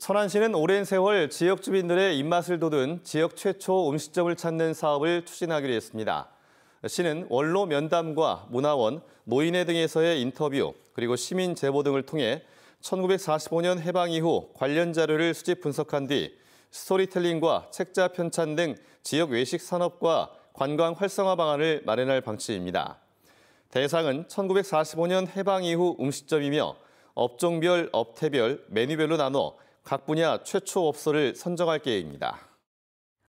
천안시는 오랜 세월 지역 주민들의 입맛을 돋운 지역 최초 음식점을 찾는 사업을 추진하기로 했습니다. 시는 원로 면담과 문화원, 노인회 등에서의 인터뷰, 그리고 시민 제보 등을 통해 1945년 해방 이후 관련 자료를 수집 분석한 뒤 스토리텔링과 책자 편찬 등 지역 외식 산업과 관광 활성화 방안을 마련할 방침입니다. 대상은 1945년 해방 이후 음식점이며 업종별, 업태별, 메뉴별로 나눠 각 분야 최초 업소를 선정할 계획입니다.